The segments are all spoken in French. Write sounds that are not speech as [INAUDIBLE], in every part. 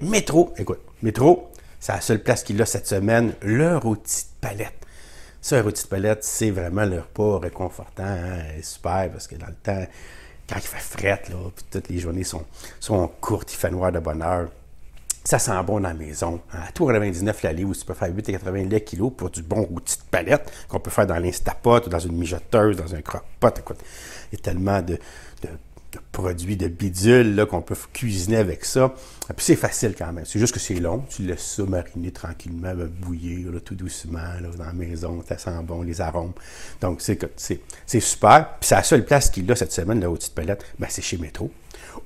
Métro, écoute, Métro, c'est la seule place qu'il a cette semaine, leur rôti de palette. Ça, le outil de palette, c'est vraiment le repas réconfortant, hein, super, parce que dans le temps, quand il fait fret, là, toutes les journées sont, sont courtes, il fait noir de bonne heure. Ça sent bon dans la maison. à À 99 l'allée où tu peux faire 8,80 le kilo pour du bon outil de palette qu'on peut faire dans l'instapot dans une mijoteuse, dans un croque-pot. Écoute, il y a tellement de de produits, de bidule qu'on peut cuisiner avec ça. puis c'est facile quand même. C'est juste que c'est long. Tu laisses ça mariner tranquillement, bouillir tout doucement dans la maison. Ça sent bon, les arômes. Donc c'est, super. Puis c'est la seule place qu'il a cette semaine, la petites palette, ben, c'est chez Métro.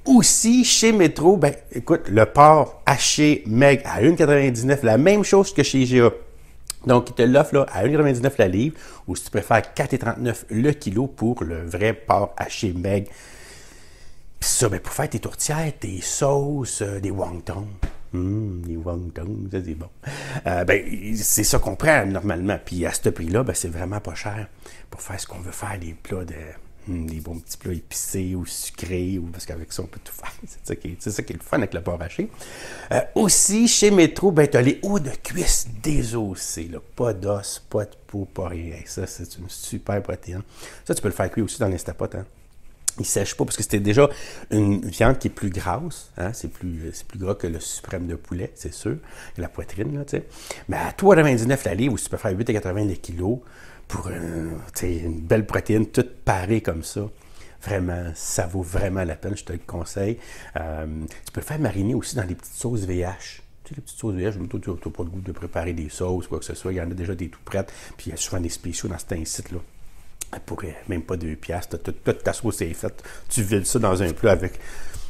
Aussi, chez Métro, ben, écoute, le porc haché meg à 1,99, la même chose que chez IGA. Donc, il te l'offre à 1,99 la livre, ou si tu préfères 4,39 le kilo pour le vrai porc haché meg ça, ben, pour faire tes tourtières, tes sauces, euh, des wontons. Hum, des les wontons, ça c'est bon. Euh, ben, c'est ça qu'on prend normalement. Puis à ce prix-là, ben, c'est vraiment pas cher pour faire ce qu'on veut faire, des plats de. Hum, des bons petits plats épicés ou sucrés, ou, parce qu'avec ça, on peut tout faire. [LAUGHS] C'est ça, qui est, le fun avec le porc haché. Euh, aussi, chez Métro, ben, tu les hauts de cuisse désossés. Là. Pas d'os, pas de peau, pas rien. Ça, c'est une super protéine. Ça, tu peux le faire cuire aussi dans l'Instapot. Hein? il ne sèche pas parce que c'était déjà une viande qui est plus grasse. Hein, c'est plus, plus gras que le suprême de poulet, c'est sûr. la poitrine, là, tu sais. Mais à 3,99 la livre, ou tu peux faire 8,80 le kilos pour une, belle protéine toute parée comme ça. Vraiment, ça vaut vraiment la peine, je te le conseille. Euh, tu peux le faire mariner aussi dans des petites sauces VH Tu sais, les petites sauces VH, tu n'as pas le goût de préparer des sauces, quoi que ce soit. Il y en a déjà des tout prêtes, puis il y a souvent des spéciaux dans certains sites-là. Ah, pourrait même pas deux piastres, toute, toute ta sauce est faite. Tu vides ça dans un plat avec,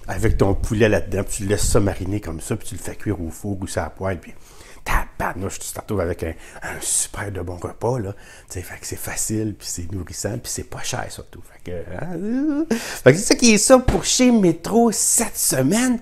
avec ton poulet là-dedans, puis tu laisses ça mariner comme ça, puis tu le fais cuire au four ou ça à poêle, puis tabarnouche, tu te retrouves avec un, super de bon repas, là. sais fait que c'est facile, puis c'est nourrissant, puis c'est pas cher, surtout. Fait que, hein? fait que c'est ça qui est ça pour chez Métro cette semaine.